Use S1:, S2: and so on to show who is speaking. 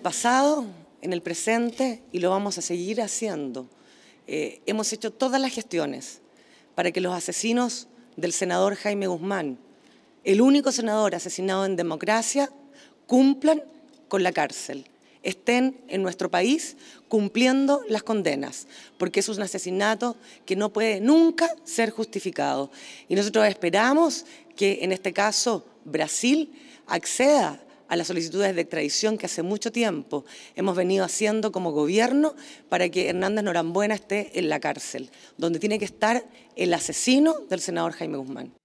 S1: pasado, en el presente y lo vamos a seguir haciendo. Eh, hemos hecho todas las gestiones para que los asesinos del senador Jaime Guzmán, el único senador asesinado en democracia, cumplan con la cárcel, estén en nuestro país cumpliendo las condenas, porque es un asesinato que no puede nunca ser justificado. Y nosotros esperamos que en este caso Brasil acceda a las solicitudes de extradición que hace mucho tiempo hemos venido haciendo como gobierno para que Hernández Norambuena esté en la cárcel, donde tiene que estar el asesino del senador Jaime Guzmán.